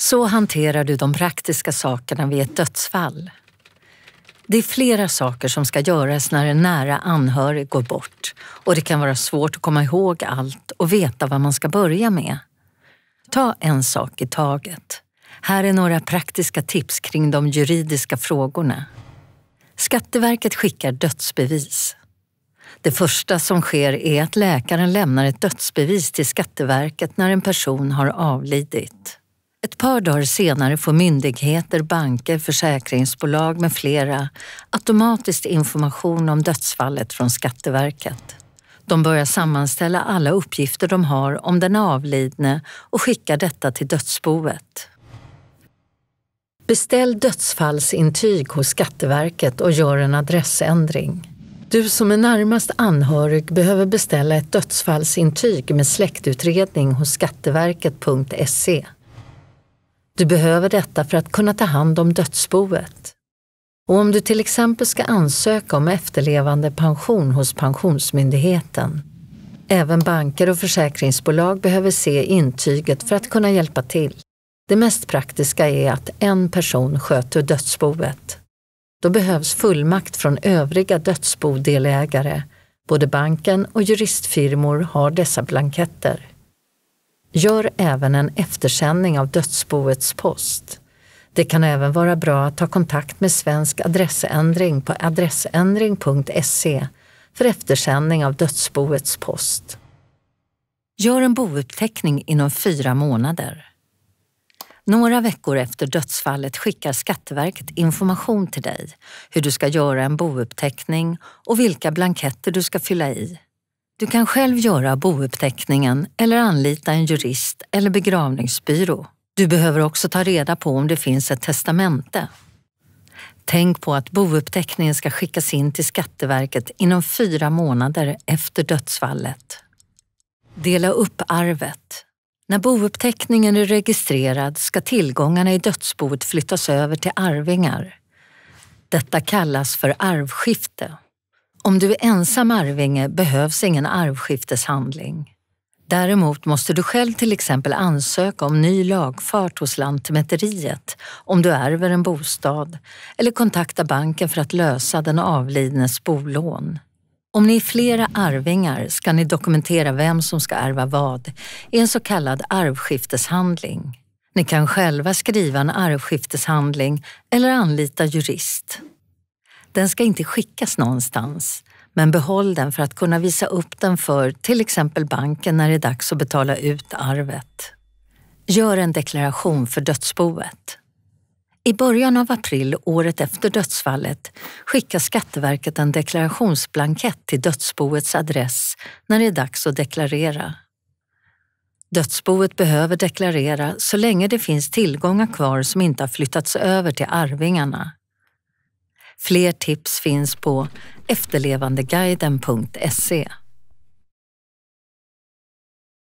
Så hanterar du de praktiska sakerna vid ett dödsfall. Det är flera saker som ska göras när en nära anhörig går bort och det kan vara svårt att komma ihåg allt och veta vad man ska börja med. Ta en sak i taget. Här är några praktiska tips kring de juridiska frågorna. Skatteverket skickar dödsbevis. Det första som sker är att läkaren lämnar ett dödsbevis till Skatteverket när en person har avlidit. Ett par dagar senare får myndigheter, banker, försäkringsbolag med flera automatiskt information om dödsfallet från Skatteverket. De börjar sammanställa alla uppgifter de har om den avlidne och skickar detta till dödsboet. Beställ dödsfallsintyg hos Skatteverket och gör en adressändring. Du som är närmast anhörig behöver beställa ett dödsfallsintyg med släktutredning hos skatteverket.se. Du behöver detta för att kunna ta hand om dödsboet. Och om du till exempel ska ansöka om efterlevande pension hos Pensionsmyndigheten. Även banker och försäkringsbolag behöver se intyget för att kunna hjälpa till. Det mest praktiska är att en person sköter dödsboet. Då behövs fullmakt från övriga dödsbodelägare. Både banken och juristfirmor har dessa blanketter. Gör även en eftersändning av dödsboets post. Det kan även vara bra att ta kontakt med Svensk adressändring på adressändring.se för eftersändning av dödsboets post. Gör en bouppteckning inom fyra månader. Några veckor efter dödsfallet skickar Skatteverket information till dig hur du ska göra en bouppteckning och vilka blanketter du ska fylla i. Du kan själv göra bouppteckningen eller anlita en jurist eller begravningsbyrå. Du behöver också ta reda på om det finns ett testamente. Tänk på att bouppteckningen ska skickas in till Skatteverket inom fyra månader efter dödsfallet. Dela upp arvet. När bouppteckningen är registrerad ska tillgångarna i dödsboet flyttas över till arvingar. Detta kallas för arvskifte. Om du är ensam arvinge behövs ingen arvskifteshandling. Däremot måste du själv till exempel ansöka om ny lagfart hos Lantmäteriet om du ärver en bostad eller kontakta banken för att lösa den avlidnes bolån. Om ni är flera arvingar ska ni dokumentera vem som ska ärva vad i en så kallad arvskifteshandling. Ni kan själva skriva en arvskifteshandling eller anlita jurist. Den ska inte skickas någonstans, men behåll den för att kunna visa upp den för till exempel banken när det är dags att betala ut arvet. Gör en deklaration för dödsboet. I början av april året efter dödsfallet skickar Skatteverket en deklarationsblankett till dödsboets adress när det är dags att deklarera. Dödsboet behöver deklarera så länge det finns tillgångar kvar som inte har flyttats över till arvingarna. Fler tips finns på efterlevandeguiden.se.